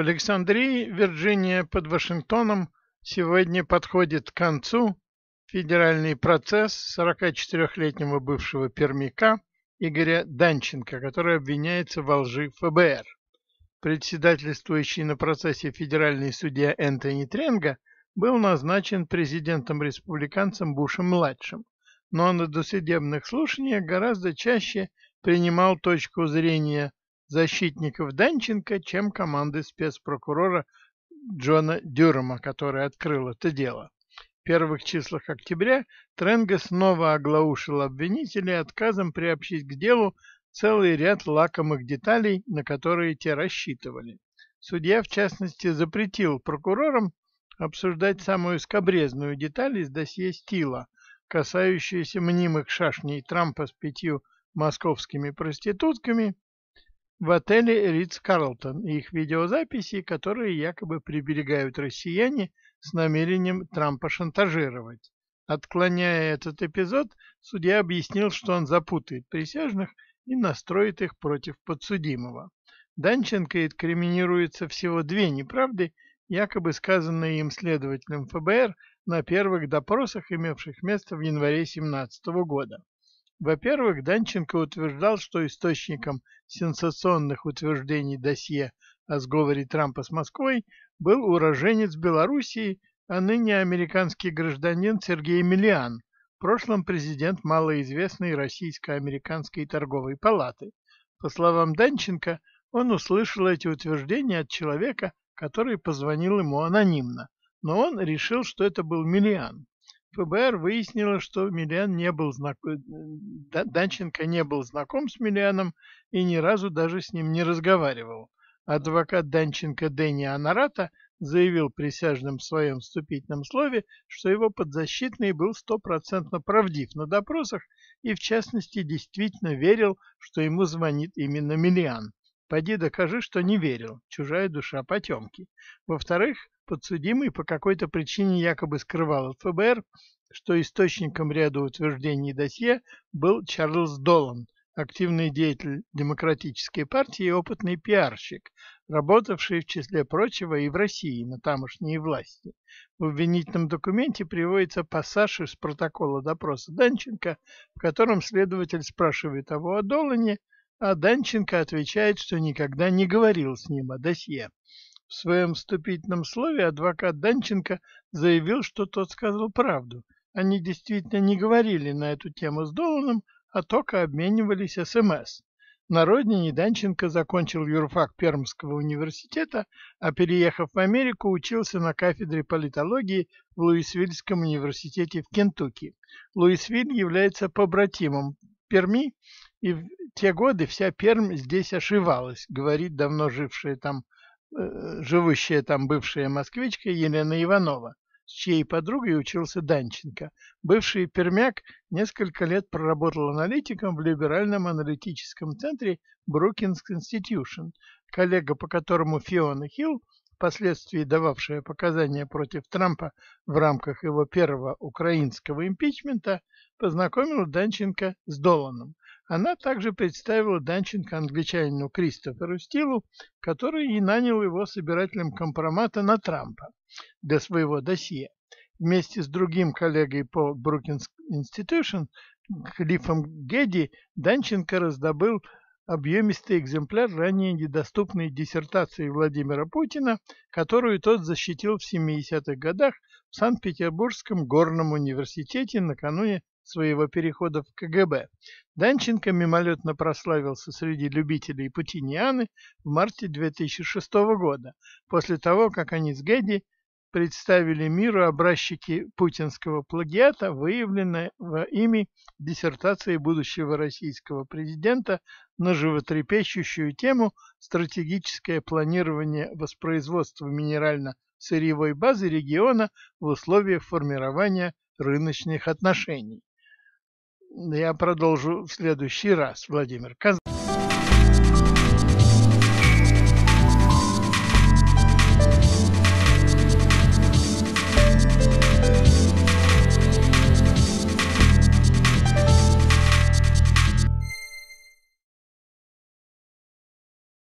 В Александрии, Вирджиния, под Вашингтоном сегодня подходит к концу федеральный процесс 44-летнего бывшего Пермика Игоря Данченко, который обвиняется во лжи ФБР. Председательствующий на процессе федеральный судья Энтони Тренга был назначен президентом-республиканцем Бушем-младшим, но на досудебных слушаниях гораздо чаще принимал точку зрения защитников Данченко, чем команды спецпрокурора Джона Дюрема, которая открыла это дело. В первых числах октября Тренга снова оглаушил обвинителей отказом приобщить к делу целый ряд лакомых деталей, на которые те рассчитывали. Судья, в частности, запретил прокурорам обсуждать самую скобрезную деталь из досье Стила, касающуюся мнимых шашней Трампа с пятью московскими проститутками в отеле Ридс-Карлтон и их видеозаписи, которые якобы приберегают россияне с намерением Трампа шантажировать. Отклоняя этот эпизод, судья объяснил, что он запутает присяжных и настроит их против подсудимого. Данченко инкриминируется всего две неправды, якобы сказанные им следователем ФБР на первых допросах, имевших место в январе 2017 года. Во-первых, Данченко утверждал, что источником сенсационных утверждений досье о сговоре Трампа с Москвой был уроженец Белоруссии, а ныне американский гражданин Сергей Миллиан, в прошлом президент малоизвестной Российско-американской торговой палаты. По словам Данченко, он услышал эти утверждения от человека, который позвонил ему анонимно, но он решил, что это был Миллиан. ФБР выяснило, что Миллиан не был знаком, э, Данченко не был знаком с Миллианом и ни разу даже с ним не разговаривал. Адвокат Данченко Дэнни Анарата заявил присяжным в своем вступительном слове, что его подзащитный был стопроцентно правдив на допросах и, в частности, действительно верил, что ему звонит именно Милиан. Поди докажи, что не верил, чужая душа потемки. Во-вторых, подсудимый по какой-то причине якобы скрывал от ФБР, что источником ряда утверждений досье был Чарльз Долан, активный деятель Демократической партии и опытный пиарщик, работавший в числе прочего и в России на тамошние власти. В обвинительном документе приводится пассаж из протокола допроса Данченко, в котором следователь спрашивает его о Долане, а Данченко отвечает, что никогда не говорил с ним о досье. В своем вступительном слове адвокат Данченко заявил, что тот сказал правду. Они действительно не говорили на эту тему с Доланом, а только обменивались СМС. На родине Данченко закончил юрфак Пермского университета, а переехав в Америку, учился на кафедре политологии в Луисвильском университете в Кентукки. Луисвиль является побратимом Перми, и в те годы вся Пермь здесь ошивалась, говорит давно жившая там Э, живущая там бывшая москвичка Елена Иванова, с чьей подругой учился Данченко. Бывший пермяк несколько лет проработал аналитиком в либеральном аналитическом центре Brookings Institution, коллега по которому Фиона Хилл, впоследствии дававшая показания против Трампа в рамках его первого украинского импичмента, познакомила Данченко с Доланом. Она также представила Данченко англичанину Кристоферу Стилу, который и нанял его собирателем компромата на Трампа для своего досье. Вместе с другим коллегой по Brookings Institution, Клиффом Гедди, Данченко раздобыл объемистый экземпляр ранее недоступной диссертации Владимира Путина, которую тот защитил в 70-х годах в Санкт-Петербургском горном университете накануне своего перехода в КГБ, Данченко мимолетно прославился среди любителей путинианы в марте 2006 года, после того, как они с Гэдди представили миру образчики путинского плагиата, выявленного ими в диссертации будущего российского президента на животрепещущую тему «Стратегическое планирование воспроизводства минерально-сырьевой базы региона в условиях формирования рыночных отношений». Я продолжу в следующий раз, Владимир.